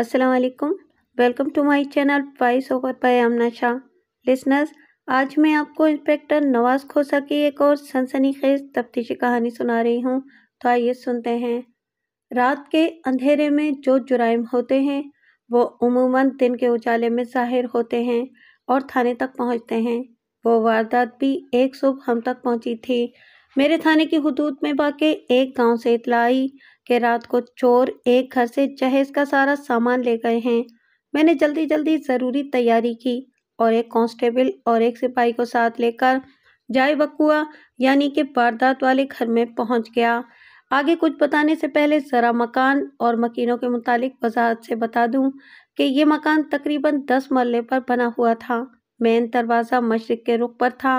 अस्सलाम वालेकुम welcome to my channel पाई ओवर बाय अमना शाह लिसनर्स आज मैं आपको इंस्पेक्टर नवाज खोसा की एक और सनसनीखेज तफ्तीशी कहानी सुना रही हूँ तो आइए सुनते हैं रात के अंधेरे में जो जुराइम होते हैं वो उमूमन दिन के उजाले में जाहिर होते हैं और थाने तक पहुँचते हैं वो वारदात भी एक सुबह हम तक पहुँची थी मेरे थाने की हदूद में बाकी एक गाँव से इतला आई कि रात को चोर एक घर से जहेज का सारा सामान ले गए हैं मैंने जल्दी जल्दी ज़रूरी तैयारी की और एक कांस्टेबल और एक सिपाही को साथ लेकर जाए बकुआ यानी कि वारदात वाले घर में पहुंच गया आगे कुछ बताने से पहले ज़रा मकान और मकीनों के मुतालिक वजाहत से बता दूं कि ये मकान तकरीबन दस मरले पर बना हुआ था मेन दरवाज़ा मशरक़ के रुख पर था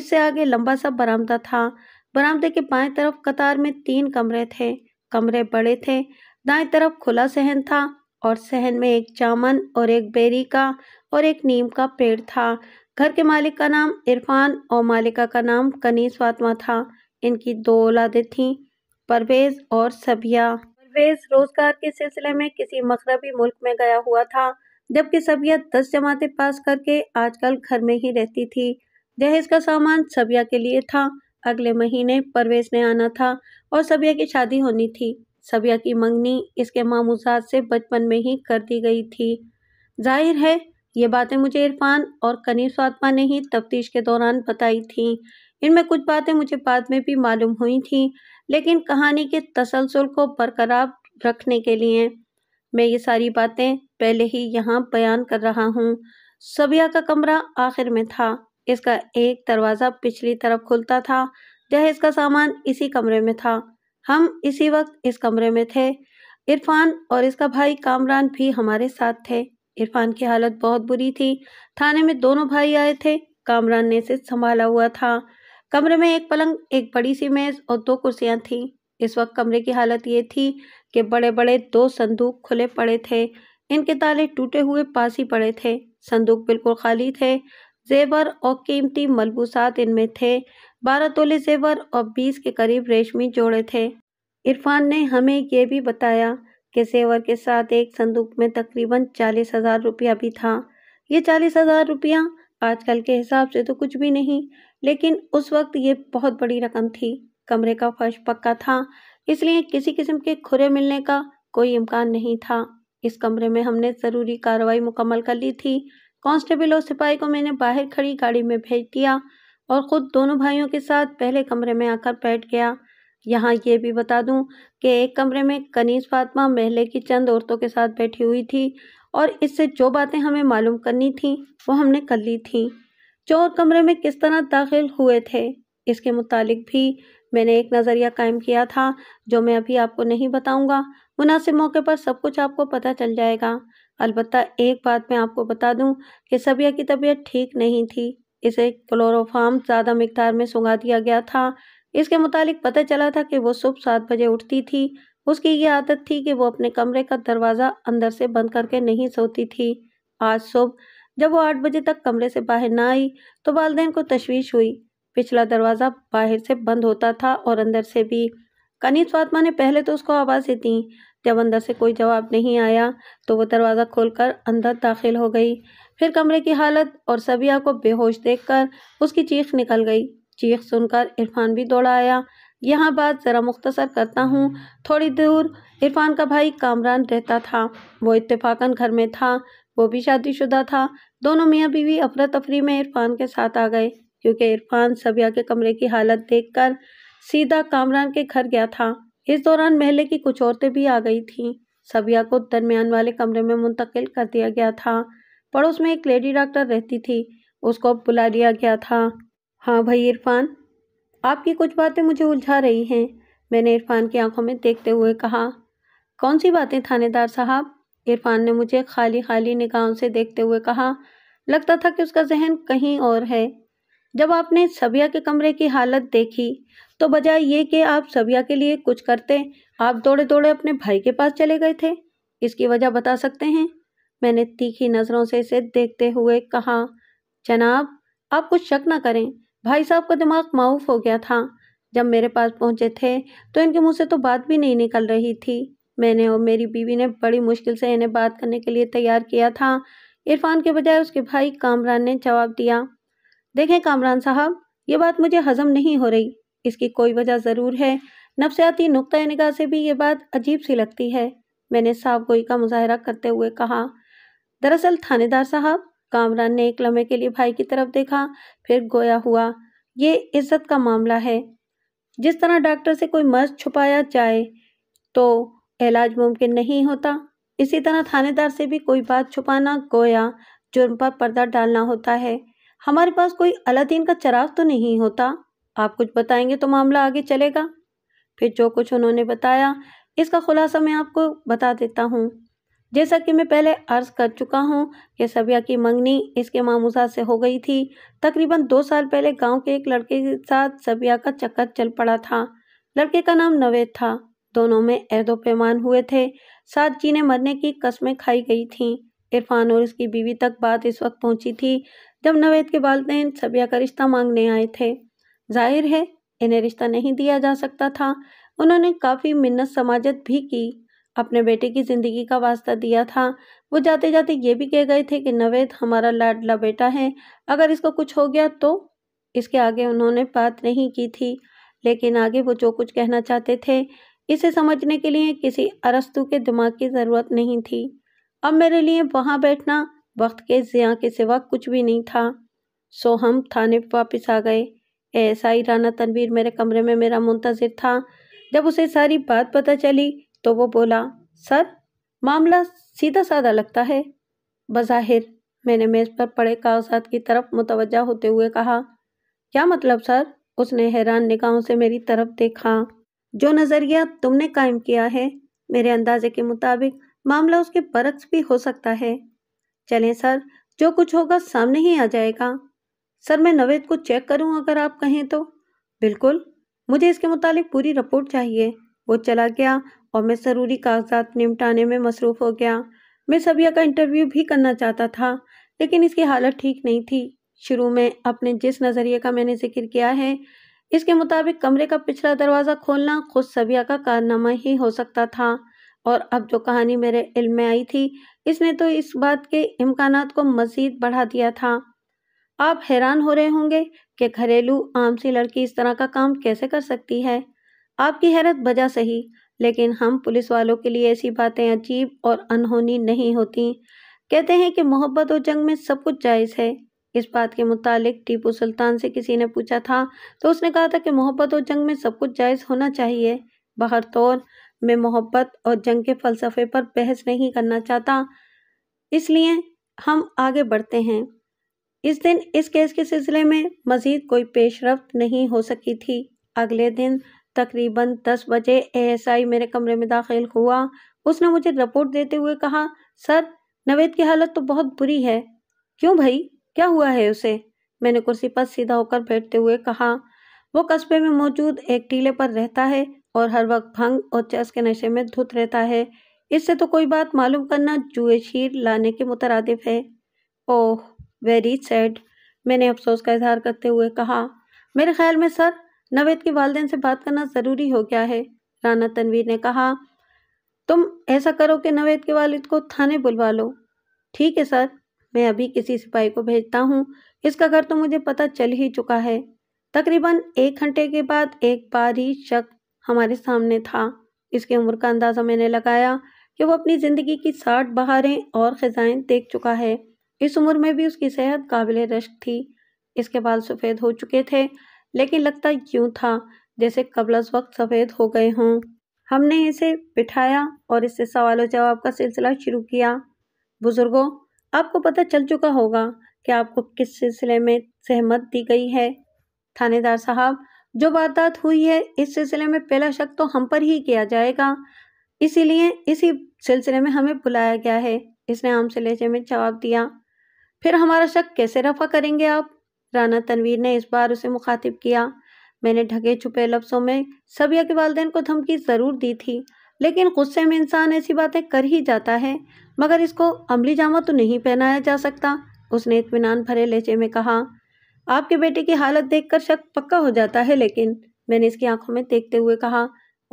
इससे आगे लंबा सा बरामदा था बरामदे के बाएं तरफ कतार में तीन कमरे थे कमरे बड़े थे दाएं तरफ खुला सहन था और सहन में एक जामन और एक बेरी का और एक नीम का पेड़ था घर के मालिक का नाम इरफान और मालिका का नाम कनीस फातमा था इनकी दो औलादें थीं परवेज और सबिया परवेज रोजगार के सिलसिले में किसी मकरबी मुल्क में गया हुआ था जबकि सबिया दस जमातें पास करके आजकल घर में ही रहती थी दहेज का सामान सबिया के लिए था अगले महीने परवेज ने आना था और सबिया की शादी होनी थी सबिया की मंगनी इसके मामूसात से बचपन में ही कर दी गई थी जाहिर है ये बातें मुझे इरफान और कनीस फातमा ने ही तफ्तीश के दौरान बताई थीं इनमें कुछ बातें मुझे बाद में भी मालूम हुई थीं लेकिन कहानी के तसलसल को बरकरार रखने के लिए मैं ये सारी बातें पहले ही यहाँ बयान कर रहा हूँ सबिया का कमरा आखिर में था इसका एक दरवाज़ा पिछली तरफ खुलता था जहेज का सामान इसी कमरे में था हम इसी वक्त इस कमरे में थे इरफान और इसका भाई कामरान भी हमारे साथ थे इरफान की हालत बहुत बुरी थी थाने में दोनों भाई आए थे कामरान ने इसे संभाला हुआ था कमरे में एक पलंग एक बड़ी सी मेज़ और दो कुर्सियाँ थीं इस वक्त कमरे की हालत ये थी कि बड़े बड़े दो संदूक खुले पड़े थे इनके ताले टूटे हुए पास ही पड़े थे संदूक बिल्कुल खाली थे जेवर और कीमती मलबूसात इनमें थे बारह तोले जेवर और बीस के करीब रेशमी जोड़े थे इरफान ने हमें यह भी बताया कि सेवर के साथ एक संदूक में तकरीबन चालीस हज़ार रुपया भी था ये चालीस हज़ार रुपया आजकल के हिसाब से तो कुछ भी नहीं लेकिन उस वक्त ये बहुत बड़ी रकम थी कमरे का फर्श पक्का था इसलिए किसी किस्म के खुरे मिलने का कोई इम्कान नहीं था इस कमरे में हमने ज़रूरी कार्रवाई मुकम्मल कर ली थी कांस्टेबल और सिपाही को मैंने बाहर खड़ी गाड़ी में भेज दिया और ख़ुद दोनों भाइयों के साथ पहले कमरे में आकर बैठ गया यहाँ ये भी बता दूं कि एक कमरे में कनीज फातमा महले की चंद औरतों के साथ बैठी हुई थी और इससे जो बातें हमें मालूम करनी थी वो हमने कर ली थी चोर कमरे में किस तरह दाखिल हुए थे इसके मुतालिक भी मैंने एक नज़रिया कायम किया था जो मैं अभी आपको नहीं बताऊंगा मुनासिब मौके पर सब कुछ आपको पता चल जाएगा अलबत्त एक बात मैं आपको बता दूं कि सबिया की तबीयत ठीक नहीं थी इसे क्लोरोफार्म ज़्यादा मकदार में सुंगा दिया गया था इसके मुतालिक पता चला था कि वो सुबह सात बजे उठती थी उसकी ये आदत थी कि वो अपने कमरे का दरवाज़ा अंदर से बंद करके नहीं सोती थी आज सुबह जब वो आठ बजे तक कमरे से बाहर ना आई तो वालदेन को तशवीश हुई पिछला दरवाज़ा बाहर से बंद होता था और अंदर से भी कनी फातमा ने पहले तो उसको आवाज़ें दी जब अंदर से कोई जवाब नहीं आया तो वो दरवाज़ा खोलकर अंदर दाखिल हो गई फिर कमरे की हालत और सबिया को बेहोश देखकर उसकी चीख निकल गई चीख सुनकर इरफान भी दौड़ा आया यहाँ बात ज़रा मुख्तसर करता हूँ थोड़ी दूर इरफान का भाई कामरान रहता था वो इत्तेफाकन घर में था वो भी शादीशुदा था दोनों मियाँ बीवी अफरा तफरी में इरफान के साथ आ गए क्योंकि इरफान सबिया के कमरे की हालत कर सीधा कामरान के घर गया था इस दौरान महले की कुछ औरतें भी आ गई थीं सबिया को दरमियान वाले कमरे में मुंतकिल कर दिया गया था पड़ोस में एक लेडी डॉक्टर रहती थी उसको बुला लिया गया था हाँ भाई इरफान आपकी कुछ बातें मुझे उलझा रही हैं मैंने इरफान की आंखों में देखते हुए कहा कौन सी बातें थानेदार साहब इरफान ने मुझे खाली खाली निगाहों से देखते हुए कहा लगता था कि उसका जहन कहीं और है जब आपने सबिया के कमरे की हालत देखी तो बजाय ये कि आप सबिया के लिए कुछ करते आप दौड़े दौड़े अपने भाई के पास चले गए थे इसकी वजह बता सकते हैं मैंने तीखी नज़रों से इसे देखते हुए कहा जनाब आप कुछ शक ना करें भाई साहब का दिमाग माउफ़ हो गया था जब मेरे पास पहुंचे थे तो इनके मुंह से तो बात भी नहीं निकल रही थी मैंने और मेरी बीवी ने बड़ी मुश्किल से इन्हें बात करने के लिए तैयार किया था इरफान के बजाय उसके भाई कामरान ने जवाब दिया देखें कामरान साहब ये बात मुझे हजम नहीं हो रही इसकी कोई वजह ज़रूर है नफसियाती नुक़ निगाह से भी ये बात अजीब सी लगती है मैंने साफ गोई का मुजाहरा करते हुए कहा दरअसल थानेदार साहब कामरान ने एक लम्हे के लिए भाई की तरफ देखा फिर गोया हुआ ये इज्जत का मामला है जिस तरह डॉक्टर से कोई मर्ज छुपाया जाए तो इलाज मुमकिन नहीं होता इसी तरह थानेदार से भी कोई बात छुपाना गोया जुर्म पर पर्दा डालना होता है हमारे पास कोई अलादीन का चराग तो नहीं होता आप कुछ बताएंगे तो मामला आगे चलेगा फिर जो कुछ उन्होंने बताया इसका खुलासा मैं आपको बता देता हूँ जैसा कि मैं पहले अर्ज कर चुका हूं कि सबिया की मंगनी इसके मामूसा से हो गई थी तकरीबन दो साल पहले गांव के एक लड़के के साथ सबिया का चक्कर चल पड़ा था लड़के का नाम नवेद था दोनों में ऐदो पैमान हुए थे साथ जीने मरने की कस्में खाई गई थीं इरफान और उसकी बीवी तक बात इस वक्त पहुंची थी जब नवेद के वालदे सबिया का रिश्ता मांगने आए थे जाहिर है इन्हें रिश्ता नहीं दिया जा सकता था उन्होंने काफ़ी मिन्नत समाजत भी की अपने बेटे की ज़िंदगी का वास्ता दिया था वो जाते जाते ये भी कह गए थे कि नवेद हमारा लाडला बेटा है अगर इसको कुछ हो गया तो इसके आगे उन्होंने बात नहीं की थी लेकिन आगे वो जो कुछ कहना चाहते थे इसे समझने के लिए किसी अरस्तु के दिमाग की ज़रूरत नहीं थी अब मेरे लिए वहाँ बैठना वक्त के ज़िया के सिवा कुछ भी नहीं था सो हम थाने वापस आ गए ऐसा ही राना तनवीर मेरे कमरे में मेरा मुंतज़र था जब उसे सारी बात पता चली तो वो बोला सर मामला सीधा साधा लगता है बज़ाहिर मैंने मेज़ पर पड़े कागजात की तरफ मुतवजा होते हुए कहा क्या मतलब सर उसने हैरान निगाहों से मेरी तरफ देखा जो नज़रिया तुमने कायम किया है मेरे अंदाजे के मुताबिक मामला उसके बरक्स भी हो सकता है चलें सर जो कुछ होगा सामने ही आ जाएगा सर मैं नवेद को चेक करूं अगर आप कहें तो बिल्कुल मुझे इसके मुतालिक पूरी रिपोर्ट चाहिए वो चला गया और मैं ज़रूरी कागजात निपटाने में मसरूफ़ हो गया मैं सभिया का इंटरव्यू भी करना चाहता था लेकिन इसकी हालत ठीक नहीं थी शुरू में अपने जिस नज़रिए का मैंने जिक्र किया है इसके मुताबिक कमरे का पिछला दरवाज़ा खोलना खुद सभिया का कारनामा ही हो सकता था और अब जो कहानी मेरे इल्म में आई थी इसने तो इस बात के इम्कान को मज़ीद बढ़ा दिया था आप हैरान हो रहे होंगे कि घरेलू आम सी लड़की इस तरह का काम कैसे कर सकती है आपकी हैरत बजा सही लेकिन हम पुलिस वालों के लिए ऐसी बातें अजीब और अनहोनी नहीं होती कहते हैं कि मोहब्बत और जंग में सब कुछ जायज़ है इस बात के मुतालिक टीपू सुल्तान से किसी ने पूछा था तो उसने कहा था कि मोहब्बत और जंग में सब कुछ जायज़ होना चाहिए बाहर तौर मैं मोहब्बत और जंग के फलसफे पर बहस नहीं करना चाहता इसलिए हम आगे बढ़ते हैं इस दिन इस केस के सिलसिले में मज़ीद कोई पेशरफ नहीं हो सकी थी अगले दिन तकरीबन दस बजे एएसआई मेरे कमरे में दाखिल हुआ उसने मुझे रिपोर्ट देते हुए कहा सर नवेद की हालत तो बहुत बुरी है क्यों भाई क्या हुआ है उसे मैंने कुर्सी पर सीधा होकर बैठते हुए कहा वो कस्बे में मौजूद एक टीले पर रहता है और हर वक्त भंग और चस के नशे में धुत रहता है इससे तो कोई बात मालूम करना जुए शीर लाने के मुतरदफ है ओह वेरी सैड मैंने अफसोस का इजहार करते हुए कहा मेरे ख्याल में सर नवेद के वालदेन से बात करना ज़रूरी हो गया है राना तनवीर ने कहा तुम ऐसा करो कि नवेद के वालिद को थाने बुलवा लो ठीक है सर मैं अभी किसी सिपाही को भेजता हूँ इसका घर तो मुझे पता चल ही चुका है तकरीबन एक घंटे के बाद एक बारी शक हमारे सामने था इसकी उम्र का अंदाज़ा मैंने लगाया कि वो अपनी ज़िंदगी की साठ बहारें और ख़जाएँ देख चुका है इस उम्र में भी उसकी सेहत काबिल रश्क थी इसके बाल सफ़ेद हो चुके थे लेकिन लगता यूं था जैसे कबल वक्त सफ़ेद हो गए हों हमने इसे बिठाया और इससे सवाल जवाब का सिलसिला शुरू किया बुज़ुर्गों आपको पता चल चुका होगा कि आपको किस सिलसिले में सहमत दी गई है थानेदार साहब जो वारदात हुई है इस सिलसिले में पहला शक तो हम पर ही किया जाएगा इसीलिए इसी सिलसिले में हमें बुलाया गया है इसने आम से लहजे में जवाब दिया फिर हमारा शक कैसे रफा करेंगे आप राना तनवीर ने इस बार उसे मुखातिब किया मैंने ढके छुपे लफ्सों में सबिया के वालदेन को धमकी ज़रूर दी थी लेकिन गुस्से में इंसान ऐसी बातें कर ही जाता है मगर इसको अमली जामा तो नहीं पहनाया जा सकता उसने इतमान भरे लहजे में कहा आपके बेटे की हालत देखकर शक पक्का हो जाता है लेकिन मैंने इसकी आंखों में देखते हुए कहा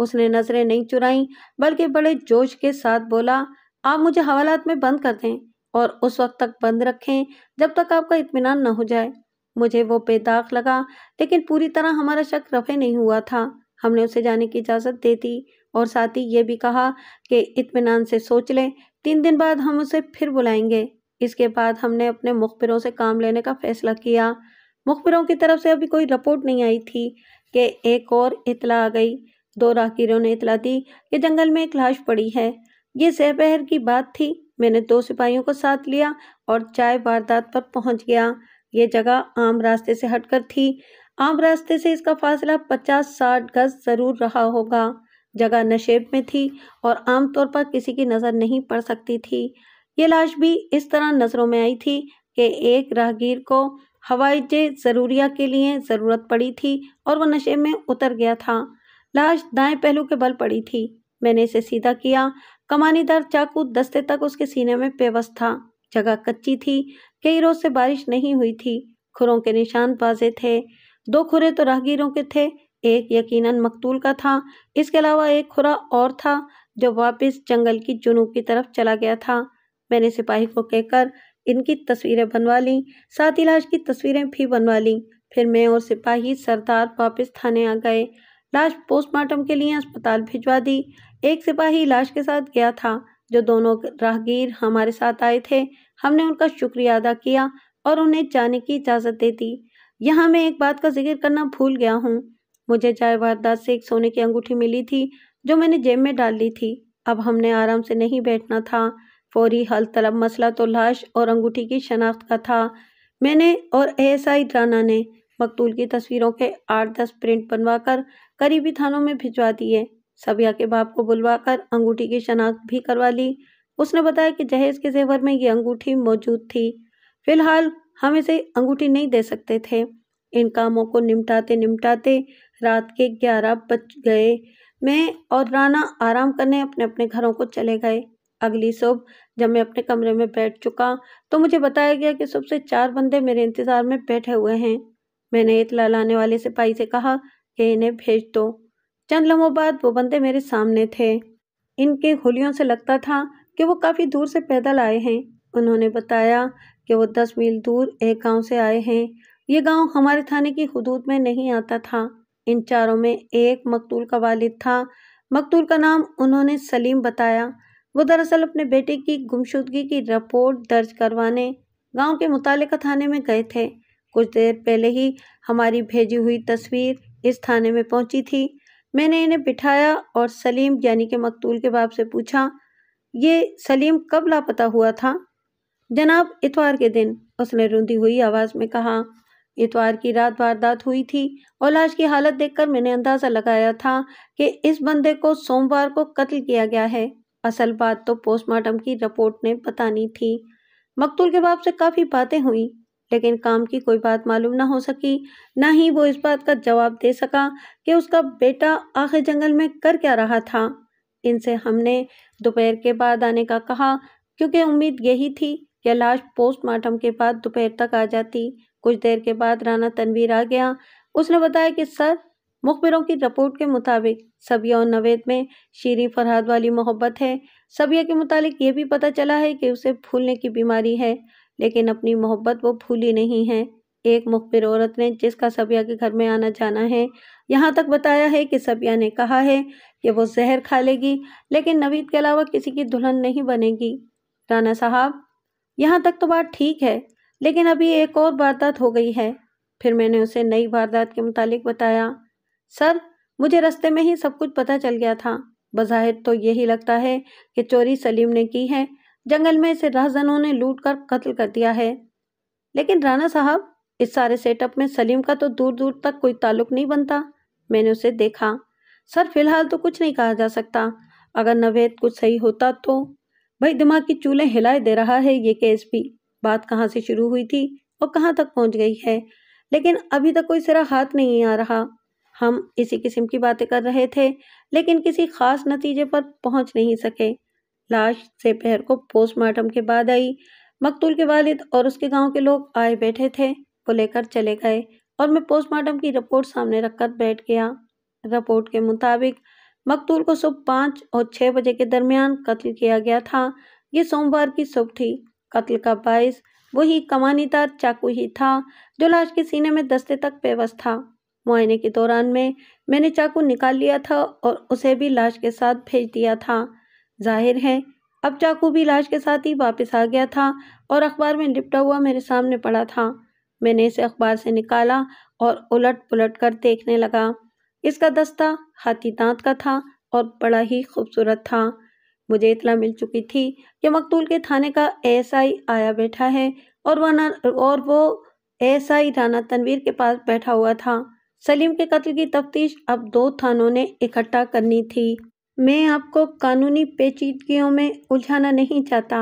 उसने नज़रें नहीं चुराईं बल्कि बड़े जोश के साथ बोला आप मुझे हवालात में बंद कर दें और उस वक्त तक बंद रखें जब तक आपका इतमान न हो जाए मुझे वो बेदाग लगा लेकिन पूरी तरह हमारा शक रफे नहीं हुआ था हमने उसे जाने की इजाज़त दे दी और साथ ही ये भी कहा कि इतमान से सोच लें तीन दिन बाद हम उसे फिर बुलाएंगे इसके बाद हमने अपने मुखबिरों से काम लेने का फ़ैसला किया मुखबिरों की तरफ से अभी कोई रिपोर्ट नहीं आई थी कि एक और इतला आ गई दो राहगीरों ने इतला दी कि जंगल में एक लाश पड़ी है ये सहपहर की बात थी मैंने दो सिपाहियों को साथ लिया और चाय वारदात पर पहुंच गया ये जगह आम रास्ते से हटकर थी आम रास्ते से इसका फासला पचास साठ गज जरूर रहा होगा जगह नशेब में थी और आमतौर पर किसी की नज़र नहीं पड़ सकती थी ये लाश भी इस तरह नज़रों में आई थी कि एक राहगीर को हवाई ज़रूरिया के लिए ज़रूरत पड़ी थी और वह नशे में उतर गया था लाश दाएं पहलू के बल पड़ी थी मैंने इसे सीधा किया कमानीदार चाकू दस्ते तक उसके सीने में पेवस्त था जगह कच्ची थी कई रोज से बारिश नहीं हुई थी खुरों के निशान बाजे थे दो खुरे तो राहगीरों के थे एक यकीनन मकतूल का था इसके अलावा एक खुरा और था जो वापस जंगल की जुनूब की तरफ चला गया था मैंने सिपाही को कहकर इनकी तस्वीरें बनवा लीं साथ ही लाश की तस्वीरें भी बनवा लीं फिर मैं और सिपाही सरदार वापस थाने आ गए लाश पोस्टमार्टम के लिए अस्पताल भिजवा दी एक सिपाही लाश के साथ गया था जो दोनों राहगीर हमारे साथ आए थे हमने उनका शुक्रिया अदा किया और उन्हें जाने की इजाज़त दे दी यहाँ मैं एक बात का जिक्र करना भूल गया हूँ मुझे चाय वारदात से एक सोने की अंगूठी मिली थी जो मैंने जेब में डाल ली थी अब हमने आराम से नहीं बैठना था फौरी हल तलब मसला तो लाश और अंगूठी की शनाख्त का था मैंने और एस आई राना ने मकतूल की तस्वीरों के आठ दस प्रिंट बनवाकर करीबी थानों में भिजवा दिए सबिया के बाप को बुलवाकर अंगूठी की शनाख्त भी करवा ली उसने बताया कि जहेज के जेवर में ये अंगूठी मौजूद थी फिलहाल हम इसे अंगूठी नहीं दे सकते थे इन कामों को निमटाते निमटाते रात के ग्यारह बज गए मैं और राना आराम करने अपने अपने घरों को चले गए अगली सुबह जब मैं अपने कमरे में बैठ चुका तो मुझे बताया गया कि सुबह से चार बंदे मेरे इंतज़ार में बैठे हुए हैं मैंने इतला लाने वाले सिपाही से कहा कि इन्हें भेज दो चंद लम्हों बाद वो बंदे मेरे सामने थे इनके होलियों से लगता था कि वो काफ़ी दूर से पैदल आए हैं उन्होंने बताया कि वो दस मील दूर एक गांव से आए हैं ये गांव हमारे थाने की हदूद में नहीं आता था इन चारों में एक मकतूल का वालिद था मकतूल का नाम उन्होंने सलीम बताया वो दरअसल अपने बेटे की गुमशुदगी की रिपोर्ट दर्ज करवाने गांव के मुतल थाने में गए थे कुछ देर पहले ही हमारी भेजी हुई तस्वीर इस थाने में पहुंची थी मैंने इन्हें बिठाया और सलीम यानी कि मकतूल के बाप से पूछा ये सलीम कब लापता हुआ था जनाब इतवार के दिन उसने रुंधी हुई आवाज़ में कहा इतवार की रात वारदात हुई थी और लाश की हालत देखकर मैंने अंदाज़ा लगाया था कि इस बंदे को सोमवार को कत्ल किया गया है असल बात तो पोस्टमार्टम की रिपोर्ट ने बतानी थी मकतूल के बाप से काफ़ी बातें हुई लेकिन काम की कोई बात मालूम ना हो सकी ना ही वो इस बात का जवाब दे सका कि उसका बेटा आखिर जंगल में कर क्या रहा था इनसे हमने दोपहर के बाद आने का कहा क्योंकि उम्मीद यही थी कि लाश पोस्टमार्टम के बाद दोपहर तक आ जाती कुछ देर के बाद राना तनवीर आ गया उसने बताया कि सर मुखबिरों की रिपोर्ट के मुताबिक सबिया और नवेद में शीरी फरहाद वाली मोहब्बत है सबिया के मुतालिक ये भी पता चला है कि उसे भूलने की बीमारी है लेकिन अपनी मोहब्बत वो भूली नहीं है एक मुखबिर औरत ने जिसका सबिया के घर में आना जाना है यहाँ तक बताया है कि सबिया ने कहा है कि वो जहर खा लेगी लेकिन नवीद के अलावा किसी की दुल्हन नहीं बनेगी राना साहब यहाँ तक तो बात ठीक है लेकिन अभी एक और वारदात हो गई है फिर मैंने उसे नई वारदात के मुतालिक बताया सर मुझे रस्ते में ही सब कुछ पता चल गया था बज़ाहिर तो यही लगता है कि चोरी सलीम ने की है जंगल में इसे राहजनों ने लूट कर कत्ल कर दिया है लेकिन राणा साहब इस सारे सेटअप में सलीम का तो दूर दूर तक कोई ताल्लुक नहीं बनता मैंने उसे देखा सर फिलहाल तो कुछ नहीं कहा जा सकता अगर नवेद कुछ सही होता तो भाई दिमाग की चूल्हे हिलाए दे रहा है ये केस भी बात कहाँ से शुरू हुई थी और कहाँ तक पहुँच गई है लेकिन अभी तक कोई सिरा हाथ नहीं आ रहा हम इसी किस्म की बातें कर रहे थे लेकिन किसी खास नतीजे पर पहुंच नहीं सके लाश दोपहर को पोस्टमार्टम के बाद आई मकतूल के वालिद और उसके गांव के लोग आए बैठे थे वो लेकर चले गए और मैं पोस्टमार्टम की रिपोर्ट सामने रखकर बैठ गया रिपोर्ट के मुताबिक मकतूल को सुबह पाँच और छः बजे के दरमियान कत्ल किया गया था ये सोमवार की सुबह थी कत्ल का बायस वही कमानीदार चाकू ही था जो लाश के सीने में दस्ते तक पेवस था मुआयने के दौरान में मैंने चाकू निकाल लिया था और उसे भी लाश के साथ भेज दिया था जाहिर है अब चाकू भी लाश के साथ ही वापस आ गया था और अखबार में लिपटा हुआ मेरे सामने पड़ा था मैंने इसे अखबार से निकाला और उलट पुलट कर देखने लगा इसका दस्ता हाथी दांत का था और बड़ा ही खूबसूरत था मुझे इतला मिल चुकी थी कि मकतूल के थाने का एएसआई आया बैठा है और वह और वो एएसआई राना तनवीर के पास बैठा हुआ था सलीम के कत्ल की तफ्तीश अब दो थानों ने इकट्ठा करनी थी मैं आपको कानूनी पेचीदगियों में उलझाना नहीं चाहता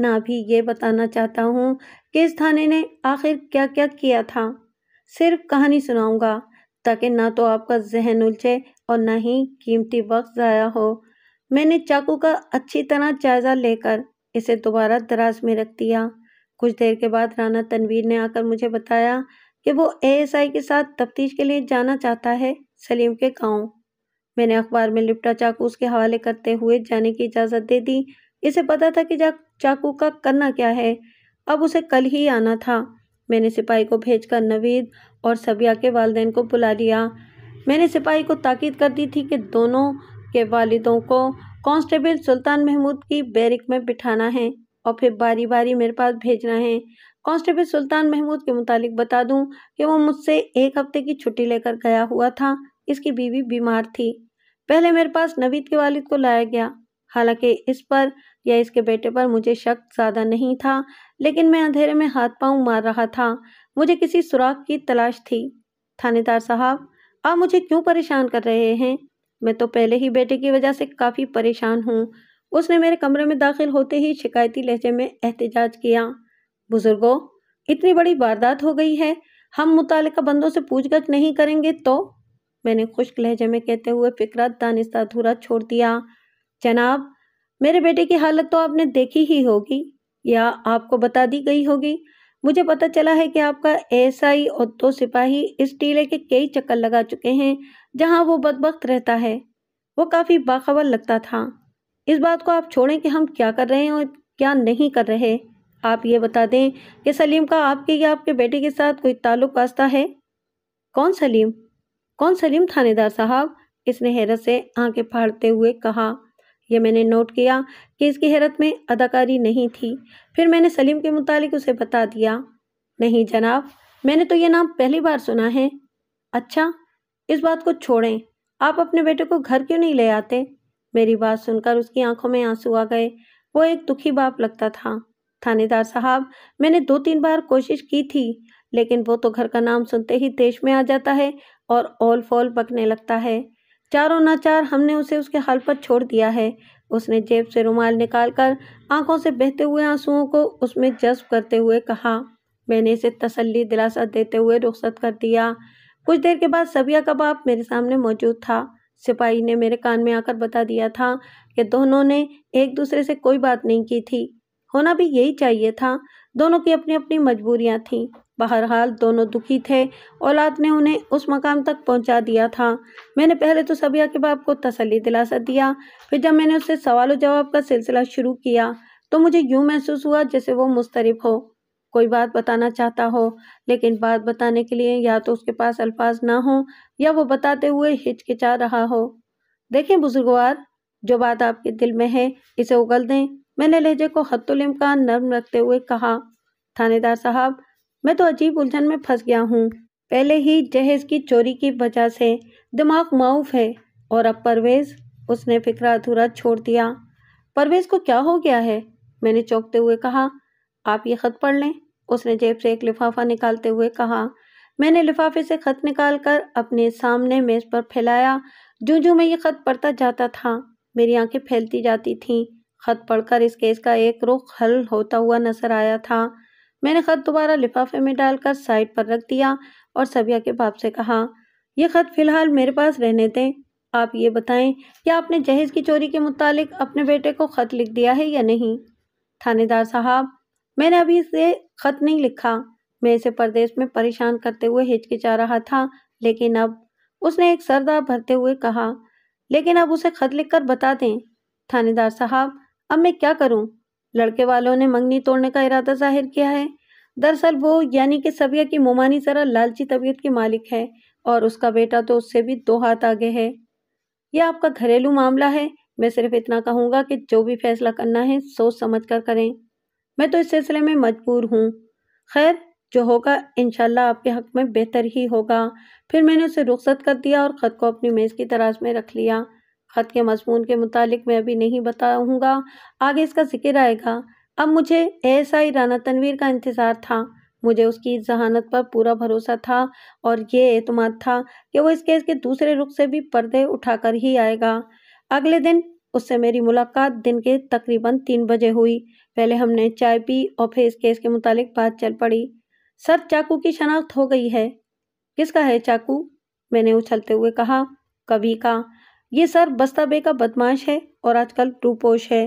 ना भी ये बताना चाहता हूँ कि इस थाने ने आखिर क्या क्या किया था सिर्फ कहानी सुनाऊँगा ताकि ना तो आपका जहन उलझे और ना ही कीमती वक्त ज़ाया हो मैंने चाकू का अच्छी तरह जायज़ा लेकर इसे दोबारा दराज में रख दिया कुछ देर के बाद राना तनवीर ने आकर मुझे बताया कि वो एएसआई के साथ तफ्तीश के लिए जाना चाहता है सलीम के गांव मैंने अखबार में लिपटा चाकू उसके हवाले करते हुए जाने की इजाज़त दे दी इसे पता था कि चाकू का करना क्या है अब उसे कल ही आना था मैंने सिपाही को भेजकर नवीद और सबिया के वालदेन को बुला लिया मैंने सिपाही को ताकीद कर दी थी कि दोनों के वालिदों को कांस्टेबल सुल्तान महमूद की बैरिक में बिठाना है और फिर बारी बारी मेरे पास भेजना है कांस्टेबल सुल्तान महमूद के मुतालिक बता दूं कि वो मुझसे एक हफ्ते की छुट्टी लेकर गया हुआ था इसकी बीवी बीमार थी पहले मेरे पास नवीद के वालिद को लाया गया हालांकि इस पर या इसके बेटे पर मुझे शक ज़्यादा नहीं था लेकिन मैं अंधेरे में हाथ पांव मार रहा था मुझे किसी सुराख की तलाश थी थानेदार साहब आप मुझे क्यों परेशान कर रहे हैं मैं तो पहले ही बेटे की वजह से काफ़ी परेशान हूँ उसने मेरे कमरे में दाखिल होते ही शिकायती लहजे में एहतजाज किया बुज़ुर्गों इतनी बड़ी वारदात हो गई है हम मुतल बंदों से पूछगछ नहीं करेंगे तो मैंने खुश्क लहजे में कहते हुए फिक्रत दानिस्ता अधूरा छोड़ दिया जनाब मेरे बेटे की हालत तो आपने देखी ही होगी या आपको बता दी गई होगी मुझे पता चला है कि आपका एसआई और दो सिपाही इस टीले के कई चक्कर लगा चुके हैं जहां वो बदबक रहता है वो काफ़ी बाखबर लगता था इस बात को आप छोड़ें कि हम क्या कर रहे हैं और क्या नहीं कर रहे आप ये बता दें कि सलीम का आपके या आपके बेटे के साथ कोई ताल्लुक वास्ता है कौन सलीम कौन सलीम थानेदार साहब इसने हैरत से आंखें फाड़ते हुए कहा यह मैंने नोट किया कि इसकी हैरत में अदाकारी नहीं थी फिर मैंने सलीम के मुतालिक उसे बता दिया नहीं जनाब मैंने तो यह नाम पहली बार सुना है अच्छा इस बात को छोड़ें आप अपने बेटे को घर क्यों नहीं ले आते मेरी बात सुनकर उसकी आंखों में आंसू आ गए वो एक दुखी बाप लगता था थानेदार साहब मैंने दो तीन बार कोशिश की थी लेकिन वो तो घर का नाम सुनते ही देश में आ जाता है और ओल फॉल पकने लगता है चारों नाचार हमने उसे उसके हाल पर छोड़ दिया है उसने जेब से रुमाल निकालकर आंखों से बहते हुए आंसुओं को उसमें जज्ब करते हुए कहा मैंने इसे तसल्ली दिलासा देते हुए रुख्सत कर दिया कुछ देर के बाद सबिया का बाप मेरे सामने मौजूद था सिपाही ने मेरे कान में आकर बता दिया था कि दोनों ने एक दूसरे से कोई बात नहीं की थी होना भी यही चाहिए था दोनों की अपनी अपनी मजबूरियाँ थीं बहरहाल दोनों दुखी थे औलाद ने उन्हें उस मकाम तक पहुंचा दिया था मैंने पहले तो सबिया के बाप को तसली दिलासा दिया फिर जब मैंने उससे सवाल जवाब का सिलसिला शुरू किया तो मुझे यूं महसूस हुआ जैसे वो मुस्तरफ हो कोई बात बताना चाहता हो लेकिन बात बताने के लिए या तो उसके पास अल्फाज ना हो या वो बताते हुए हिचकिचा रहा हो देखें बुजुर्गवार जो बात आपके दिल में है इसे उगल दें मैंने लहजे को हतुल का नर्म रखते हुए कहा थानेदार साहब मैं तो अजीब उलझन में फंस गया हूँ पहले ही जहेज की चोरी की वजह से दिमाग माउफ है और अब परवेज़ उसने फिक्र अधूरा छोड़ दिया परवेज़ को क्या हो गया है मैंने चौंकते हुए कहा आप ये ख़त पढ़ लें उसने जेब से एक लिफाफा निकालते हुए कहा मैंने लिफाफे से ख़त निकाल कर अपने सामने मेज़ पर फैलाया जू जू मैं ये ख़त पढ़ता जाता था मेरी आंखें फैलती जाती थीं ख़त पढ़कर इस केस का एक रुख हल होता हुआ नजर आया था मैंने ख़त दोबारा लिफाफे में डालकर साइड पर रख दिया और सबिया के बाप से कहा यह ख़त फ़िलहाल मेरे पास रहने दें आप ये बताएं कि आपने जहेज की चोरी के मुतालिक अपने बेटे को ख़त लिख दिया है या नहीं थानेदार साहब मैंने अभी इसे ख़त नहीं लिखा मैं इसे परदेश में परेशान करते हुए हिचकिचा रहा था लेकिन अब उसने एक सरदार भरते हुए कहा लेकिन अब उसे खत लिखकर बता दें थानेदार साहब अब मैं क्या करूं? लड़के वालों ने मंगनी तोड़ने का इरादा जाहिर किया है दरअसल वो यानी कि सबिया की मोमानी जरा लालची तबीयत के मालिक है और उसका बेटा तो उससे भी दो हाथ आगे है यह आपका घरेलू मामला है मैं सिर्फ इतना कहूँगा कि जो भी फैसला करना है सोच समझ कर करें मैं तो इस सिलसिले में मजबूर हूँ खैर जो होगा इन आपके हक में बेहतर ही होगा फिर मैंने उसे रुखसत कर दिया और ख़त को अपनी मेज़ की तराज में रख लिया ख़त के मजमून के मुतालिक मैं अभी नहीं बताऊँगा आगे इसका जिक्र आएगा अब मुझे ऐसा ही राना तनवीर का इंतज़ार था मुझे उसकी जहानत पर पूरा भरोसा था और ये एतमाद था कि वो इस केस के दूसरे रुख से भी पर्दे उठाकर ही आएगा अगले दिन उससे मेरी मुलाकात दिन के तकरीबन तीन बजे हुई पहले हमने चाय पी और फिर इस केस के मुतालिक बात चल पड़ी सर चाकू की शनाख्त हो गई है किसका है चाकू मैंने उछलते हुए कहा कभी का ये सर बस्ता बे का बदमाश है और आजकल रूपोश है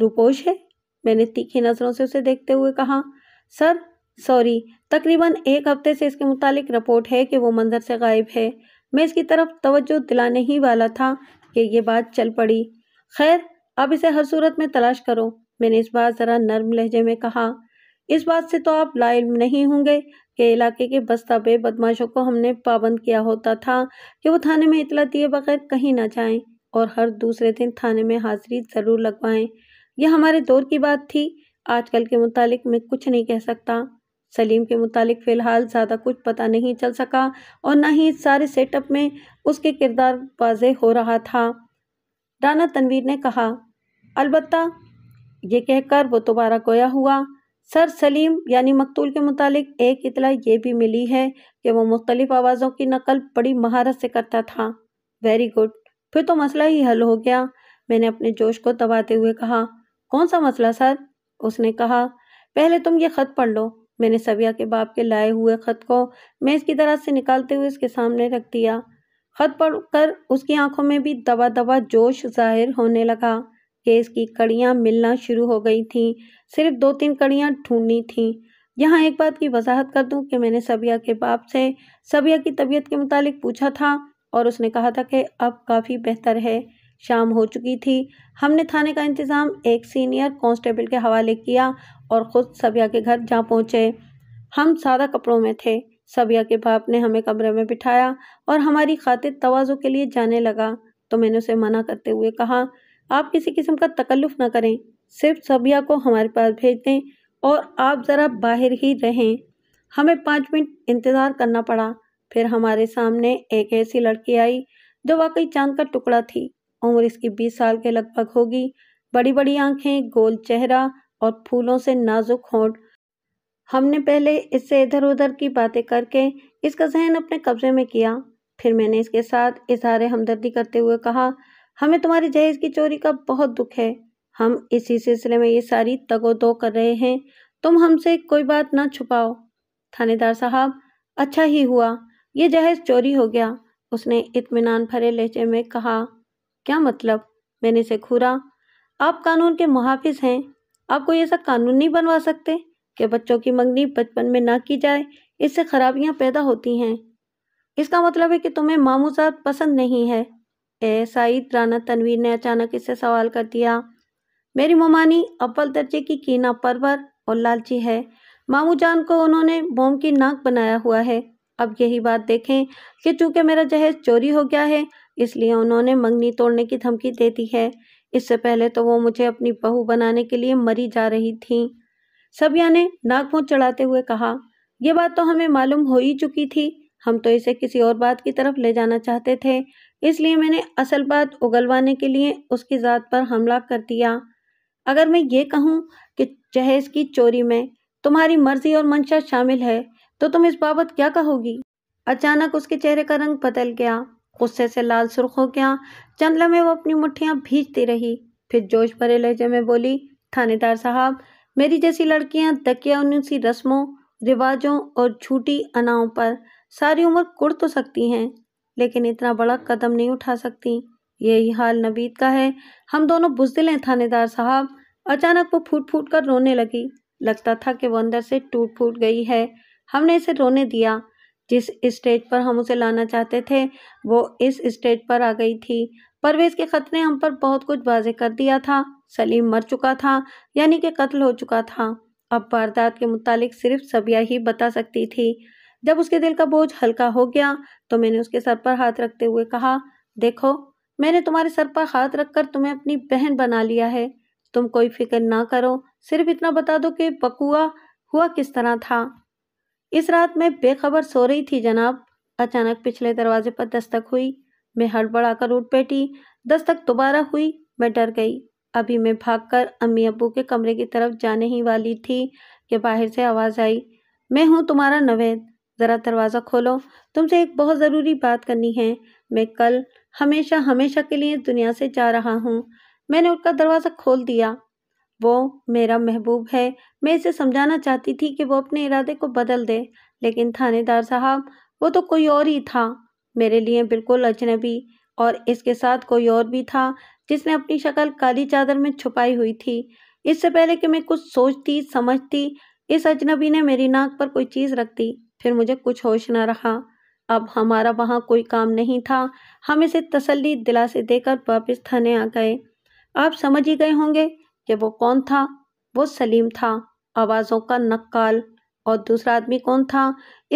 रूपोश है मैंने तीखी नज़रों से उसे देखते हुए कहा सर सॉरी तकरीबन एक हफ्ते से इसके मुतालिक रिपोर्ट है कि वो मंजर से गायब है मैं इसकी तरफ तवज्जो दिलाने ही वाला था कि ये बात चल पड़ी खैर अब इसे हर सूरत में तलाश करो मैंने इस बार ज़रा नर्म लहजे में कहा इस बात से तो आप लाइल नहीं होंगे के इलाके के बस्ता पे बदमाशों को हमने पाबंद किया होता था कि वो थाने में इतला दिए बगैर कहीं ना जाएं और हर दूसरे दिन थाने में हाजिरी ज़रूर लगवाएं यह हमारे दौर की बात थी आजकल के मुतालिक मैं कुछ नहीं कह सकता सलीम के मुतालिक फ़िलहाल ज़्यादा कुछ पता नहीं चल सका और ना ही इस सारे सेटअप में उसके किरदार वाजे हो रहा था राना तनवीर ने कहा अलबत्ता ये कहकर वो दोबारा गोया हुआ सर सलीम यानी मकतूल के मुतालिक एक इतला ये भी मिली है कि वो मुख्तलिफ आवाज़ों की नकल बड़ी महारत से करता था वेरी गुड फिर तो मसला ही हल हो गया मैंने अपने जोश को दबाते हुए कहा कौन सा मसला सर उसने कहा पहले तुम ये ख़त पढ़ लो मैंने सबिया के बाप के लाए हुए ख़त को मेज़ की तरह से निकालते हुए उसके सामने रख दिया ख़त पढ़कर उसकी आंखों में भी दबा दबा जोश जाहिर होने लगा केस की कड़ियाँ मिलना शुरू हो गई थीं सिर्फ दो तीन कड़ियाँ ढूंढनी थीं यहाँ एक बात की वजाहत कर दूं कि मैंने सबिया के बाप से सबिया की तबीयत के मुतालिक पूछा था और उसने कहा था कि अब काफ़ी बेहतर है शाम हो चुकी थी हमने थाने का इंतज़ाम एक सीनियर कांस्टेबल के हवाले किया और ख़ुद सबिया के घर जा पहुँचे हम सादा कपड़ों में थे सबिया के बाप ने हमें कमरे में बिठाया और हमारी खातिर तोज़ो के लिए जाने लगा तो मैंने उसे मना करते हुए कहा आप किसी किस्म का तकल्लुफ़ ना करें सिर्फ सबिया को हमारे पास भेज दें और आप ज़रा बाहर ही रहें हमें पाँच मिनट इंतज़ार करना पड़ा फिर हमारे सामने एक ऐसी लड़की आई जो वाकई चांद का टुकड़ा थी उम्र इसकी बीस साल के लगभग होगी बड़ी बड़ी आंखें गोल चेहरा और फूलों से नाजुक होंठ हमने पहले इससे इधर उधर की बातें करके इसका जहन अपने कब्जे में किया फिर मैंने इसके साथ इजहार हमदर्दी करते हुए कहा हमें तुम्हारे जहेज की चोरी का बहुत दुख है हम इसी सिलसिले में ये सारी तगोदो कर रहे हैं तुम हमसे कोई बात ना छुपाओ थानेदार साहब अच्छा ही हुआ ये जहेज चोरी हो गया उसने इतमान भरे लहजे में कहा क्या मतलब मैंने इसे खूरा आप कानून के मुहाफिज हैं आपको ये सब कानून नहीं बनवा सकते कि बच्चों की मंगनी बचपन में ना की जाए इससे खराबियां पैदा होती हैं इसका मतलब है कि तुम्हें मामू साहब पसंद नहीं है साइद राना तनवीर ने अचानक इससे सवाल कर दिया मेरी मोमानी अव्वल दर्जे की कीना परवर और लालची है मामू जान को उन्होंने मोम की नाक बनाया हुआ है अब यही बात देखें कि चूंकि मेरा जहेज चोरी हो गया है इसलिए उन्होंने मंगनी तोड़ने की धमकी दे दी है इससे पहले तो वो मुझे अपनी बहू बनाने के लिए मरी जा रही थी सबिया ने नागमूह चढ़ाते हुए कहा यह बात तो हमें मालूम हो ही चुकी थी हम तो इसे किसी और बात की तरफ ले जाना चाहते थे इसलिए मैंने असल बात उगलवाने के लिए उसकी ज़ात पर हमला कर दिया अगर मैं ये कहूँ कि जहेज की चोरी में तुम्हारी मर्जी और मंशा शामिल है तो तुम इस बाबत क्या कहोगी अचानक उसके चेहरे का रंग बदल गया गुस्से से लाल सुर्ख हो गया चंद में वो अपनी मुठ्ठियाँ भीजती रही फिर जोश भरे लहजे में बोली थानेदार साहब मेरी जैसी लड़कियाँ दकिया उनसी रस्मों रिवाजों और झूठी अनाओं पर सारी उम्र कुड़ तो सकती हैं लेकिन इतना बड़ा कदम नहीं उठा सकती यही हाल नबीद का है हम दोनों बुजदिल हैं थानेदार साहब अचानक वो फूट फूट कर रोने लगी लगता था कि वो अंदर से टूट फूट गई है हमने इसे रोने दिया जिस स्टेज पर हम उसे लाना चाहते थे वो इस स्टेज पर आ गई थी परवेज के ख़त ने हम पर बहुत कुछ वाजे कर दिया था सलीम मर चुका था यानी कि कत्ल हो चुका था अब वारदात के मुतालिक सिर्फ सबिया ही बता सकती थी जब उसके दिल का बोझ हल्का हो गया तो मैंने उसके सर पर हाथ रखते हुए कहा देखो मैंने तुम्हारे सर पर हाथ रखकर तुम्हें अपनी बहन बना लिया है तुम कोई फिक्र ना करो सिर्फ इतना बता दो कि बकुआ हुआ किस तरह था इस रात मैं बेखबर सो रही थी जनाब अचानक पिछले दरवाजे पर दस्तक हुई मैं हड़बड़ाकर उठ बैठी दस्तक दोबारा हुई मैं डर गई अभी मैं भागकर अम्मी अबू के कमरे की तरफ जाने ही वाली थी कि बाहर से आवाज़ आई मैं हूँ तुम्हारा नवेद ज़रा दरवाज़ा खोलो तुमसे एक बहुत ज़रूरी बात करनी है मैं कल हमेशा हमेशा के लिए दुनिया से जा रहा हूँ मैंने उनका दरवाज़ा खोल दिया वो मेरा महबूब है मैं इसे समझाना चाहती थी कि वो अपने इरादे को बदल दे लेकिन थानेदार साहब वो तो कोई और ही था मेरे लिए बिल्कुल अजनबी और इसके साथ कोई और भी था जिसने अपनी शक्ल काली चादर में छुपाई हुई थी इससे पहले कि मैं कुछ सोचती समझती इस अजनबी ने मेरी नाक पर कोई चीज़ रख दी फिर मुझे कुछ होश ना रहा अब हमारा वहाँ कोई काम नहीं था हम इसे तसल्ली दिला से देकर वापस थाने आ गए आप समझ ही गए होंगे कि वो कौन था वो सलीम था आवाज़ों का नक्काल और दूसरा आदमी कौन था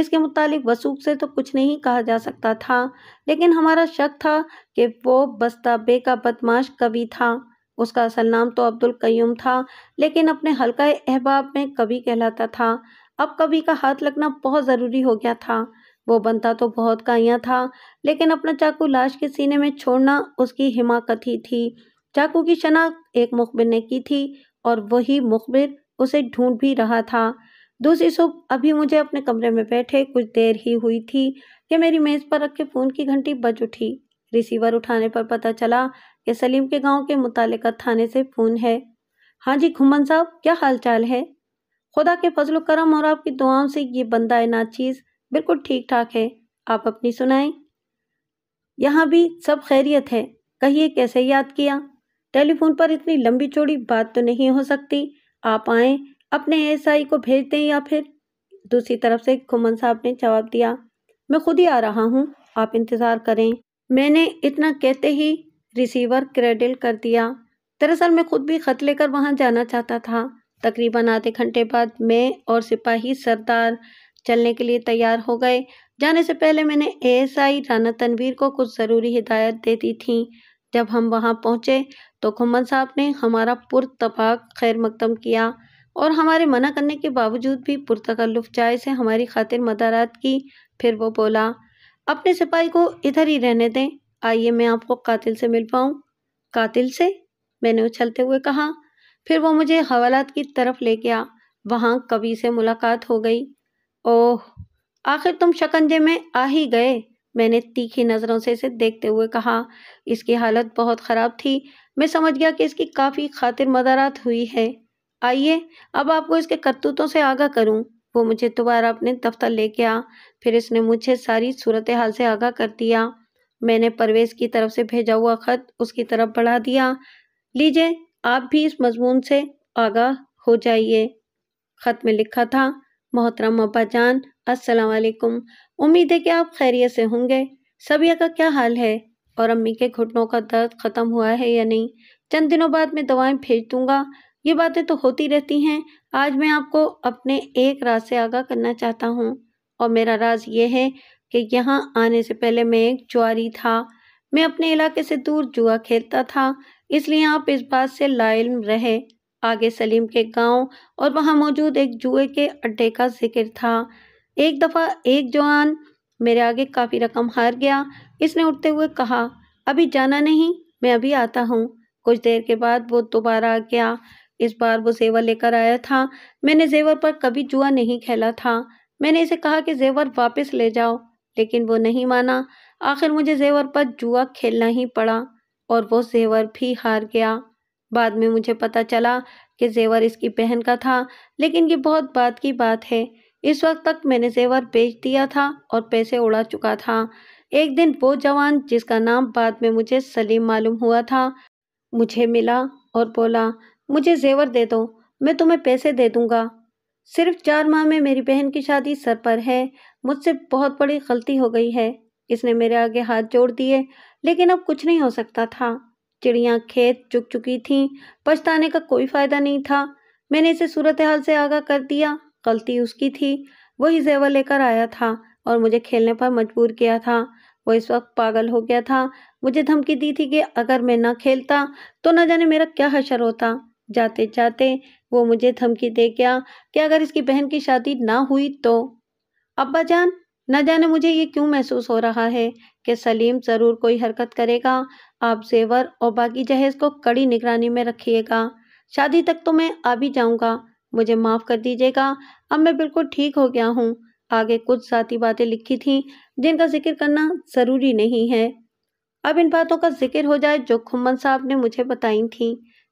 इसके मुतालिक वसूख से तो कुछ नहीं कहा जा सकता था लेकिन हमारा शक था कि वो बस्ता बे का बदमाश कवि था उसका असल नाम तो अब्दुल कयूम था लेकिन अपने हल्का अहबाब में कवि कहलाता था अब कभी का हाथ लगना बहुत ज़रूरी हो गया था वो बनता तो बहुत काया था लेकिन अपना चाकू लाश के सीने में छोड़ना उसकी हिमाकत ही थी चाकू की शनाख्त एक मुखबिर ने की थी और वही मुखबिर उसे ढूंढ भी रहा था दूसरी सुबह अभी मुझे अपने कमरे में बैठे कुछ देर ही हुई थी कि मेरी मेज़ पर रखे फ़ोन की घंटी बज उठी रिसीवर उठाने पर पता चला कि सलीम के गांव के मुतालिका थाने से फ़ोन है हाँ जी घुमन साहब क्या हालचाल है खुदा के फजल करम और आपकी दुआओं से ये बंदा चीज़ बिल्कुल ठीक ठाक है आप अपनी सुनाएं यहाँ भी सब खैरियत है कहिए कैसे याद किया टेलीफोन पर इतनी लंबी चौड़ी बात तो नहीं हो सकती आप आएँ अपने एएसआई को भेज दें या फिर दूसरी तरफ से खुमन साहब ने जवाब दिया मैं खुद ही आ रहा हूँ आप इंतज़ार करें मैंने इतना कहते ही रिसीवर क्रेडिल कर दिया दरअसल मैं खुद भी ख़त लेकर वहाँ जाना चाहता था तकरीबन आधे घंटे बाद मैं और सिपाही सरदार चलने के लिए तैयार हो गए जाने से पहले मैंने एएसआई राना तनवीर को कुछ ज़रूरी हिदायत दे दी थी जब हम वहाँ पहुँचे तो खुम्बन साहब ने हमारा पुरतफाक खैर मकदम किया और हमारे मना करने के बावजूद भी पुरतकल्लुफ़ चाय से हमारी खातिर मदारात की फिर वो बोला अपने सिपाही को इधर ही रहने दें आइए मैं आपको कातिल से मिल पाऊँ कातिल से मैंने उछलते हुए कहा फिर वो मुझे हवालात की तरफ ले गया वहाँ कवि से मुलाकात हो गई ओह आखिर तुम शकंजे में आ ही गए मैंने तीखी नज़रों से इसे देखते हुए कहा इसकी हालत बहुत ख़राब थी मैं समझ गया कि इसकी काफ़ी खातिर मदारात हुई है आइए अब आपको इसके करतूतों से आगाह करूं वो मुझे दोबारा अपने दफ्तर ले गया फिर इसने मुझे सारी सूरत हाल से आगाह कर दिया मैंने परवेज की तरफ से भेजा हुआ खत उसकी तरफ बढ़ा दिया लीजिए आप भी इस मजमून से आगाह हो जाइए ख़त में लिखा था मोहतरम अब्बा जान असलकुम उम्मीद है कि आप खैरियत से होंगे सबिया का क्या हाल है और अम्मी के घुटनों का दर्द ख़त्म हुआ है या नहीं चंद दिनों बाद मैं दवाएं भेज दूंगा ये बातें तो होती रहती हैं आज मैं आपको अपने एक राज से आगाह करना चाहता हूँ और मेरा राज ये है कि यहाँ आने से पहले मैं एक जुआरी था मैं अपने इलाके से दूर जुआ खेलता था इसलिए आप इस बात से लाइम रहे आगे सलीम के गांव और वहां मौजूद एक जुए के अड्डे का जिक्र था एक दफ़ा एक जवान मेरे आगे काफ़ी रकम हार गया इसने उठते हुए कहा अभी जाना नहीं मैं अभी आता हूँ कुछ देर के बाद वो दोबारा आ गया इस बार वो जेवर लेकर आया था मैंने जेवर पर कभी जुआ नहीं खेला था मैंने इसे कहा कि जेवर वापस ले जाओ लेकिन वो नहीं माना आखिर मुझे जेवर पर जुआ खेलना ही पड़ा और वो जेवर भी हार गया बाद में मुझे पता चला कि जेवर इसकी बहन का था लेकिन ये बहुत बात की बात है इस वक्त तक मैंने जेवर बेच दिया था और पैसे उड़ा चुका था एक दिन वो जवान जिसका नाम बाद में मुझे सलीम मालूम हुआ था मुझे मिला और बोला मुझे जेवर दे दो मैं तुम्हें पैसे दे दूँगा सिर्फ चार माह में मेरी बहन की शादी सर पर है मुझसे बहुत बड़ी गलती हो गई है इसने मेरे आगे हाथ जोड़ दिए लेकिन अब कुछ नहीं हो सकता था चिड़िया खेत चुक चुकी थीं पछताने का कोई फ़ायदा नहीं था मैंने इसे सूरत हाल से आगाह कर दिया गलती उसकी थी वही जेवर लेकर आया था और मुझे खेलने पर मजबूर किया था वो इस वक्त पागल हो गया था मुझे धमकी दी थी कि अगर मैं ना खेलता तो न जाने मेरा क्या हशर होता जाते जाते वो मुझे धमकी दे गया कि अगर इसकी बहन की शादी ना हुई तो अब्बा जान न जाने मुझे ये क्यों महसूस हो रहा है कि सलीम ज़रूर कोई हरकत करेगा आप जेवर और बाकी जहेज को कड़ी निगरानी में रखिएगा शादी तक तो मैं आ भी जाऊंगा मुझे माफ़ कर दीजिएगा अब मैं बिल्कुल ठीक हो गया हूँ आगे कुछ साथी बातें लिखी थीं जिनका जिक्र करना ज़रूरी नहीं है अब इन बातों का जिक्र हो जाए जो खुम्मन साहब ने मुझे बताई थी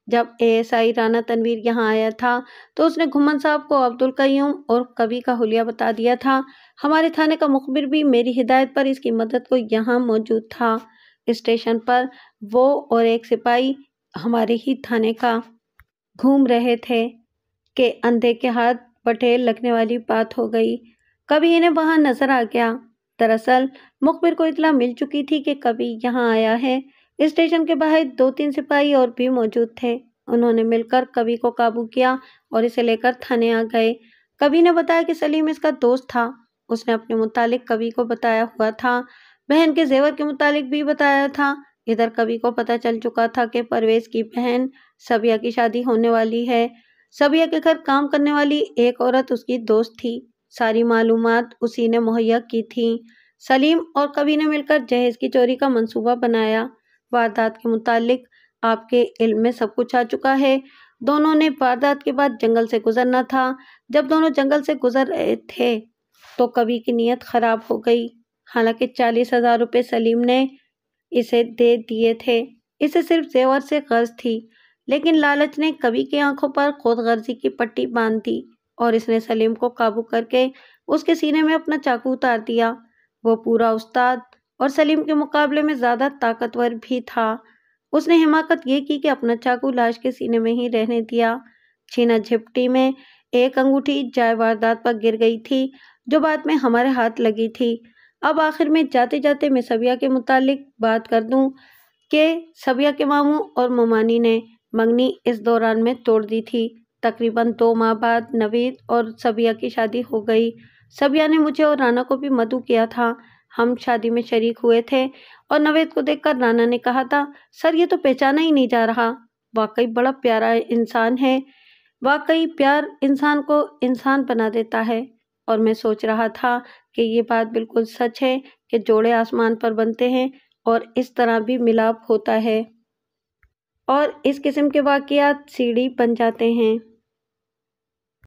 जब एएसआई राना तनवीर यहाँ आया था तो उसने घुमन साहब को अब्दुल कयूम और कवि का हुलिया बता दिया था हमारे थाने का मुखबिर भी मेरी हिदायत पर इसकी मदद को यहाँ मौजूद था स्टेशन पर वो और एक सिपाही हमारे ही थाने का घूम रहे थे कि अंधे के हाथ पटेल लगने वाली बात हो गई कभी इन्हें वहाँ नजर आ गया दरअसल मुखबिर को इतला मिल चुकी थी कि कभी यहाँ आया है स्टेशन के बाहर दो तीन सिपाही और भी मौजूद थे उन्होंने मिलकर कवि को काबू किया और इसे लेकर थाने आ गए कवि ने बताया कि सलीम इसका दोस्त था उसने अपने मुतालिक कवि को बताया हुआ था बहन के जेवर के मुतालिक भी बताया था इधर कवि को पता चल चुका था कि परवेज की बहन सबिया की शादी होने वाली है सबिया के घर काम करने वाली एक औरत उसकी दोस्त थी सारी मालूम उसी ने मुहैया की थी सलीम और कवि ने मिलकर जहेज की चोरी का मंसूबा बनाया वारदात के मुतालिक आपके इल्म में सब कुछ आ चुका है दोनों ने वारदात के बाद जंगल से गुजरना था जब दोनों जंगल से गुजर रहे थे तो कभी की नीयत ख़राब हो गई हालांकि चालीस हज़ार रुपये सलीम ने इसे दे दिए थे इसे सिर्फ जेवर से कर्ज थी लेकिन लालच ने कभी की आंखों पर खुद गर्जी की पट्टी बांध दी और इसने सलीम को काबू करके उसके सीने में अपना चाकू उतार दिया वो पूरा उस्ताद और सलीम के मुकाबले में ज़्यादा ताकतवर भी था उसने हिमाकत ये की कि अपना चाकू लाश के सीने में ही रहने दिया छीना झिपटी में एक अंगूठी जाय वारदात पर गिर गई थी जो बाद में हमारे हाथ लगी थी अब आखिर में जाते जाते मैं सबिया के मुतालिक बात कर दूं कि सबिया के मामू और ममानी ने मंगनी इस दौरान में तोड़ दी थी तकरीबन दो माह बाद नवीद और सबिया की शादी हो गई सबिया ने मुझे और राना को भी मधु किया था हम शादी में शरीक हुए थे और नवेद को देखकर राना ने कहा था सर ये तो पहचाना ही नहीं जा रहा वाकई बड़ा प्यारा इंसान है वाकई प्यार इंसान को इंसान बना देता है और मैं सोच रहा था कि ये बात बिल्कुल सच है कि जोड़े आसमान पर बनते हैं और इस तरह भी मिलाप होता है और इस किस्म के वाक़ सीढ़ी बन जाते हैं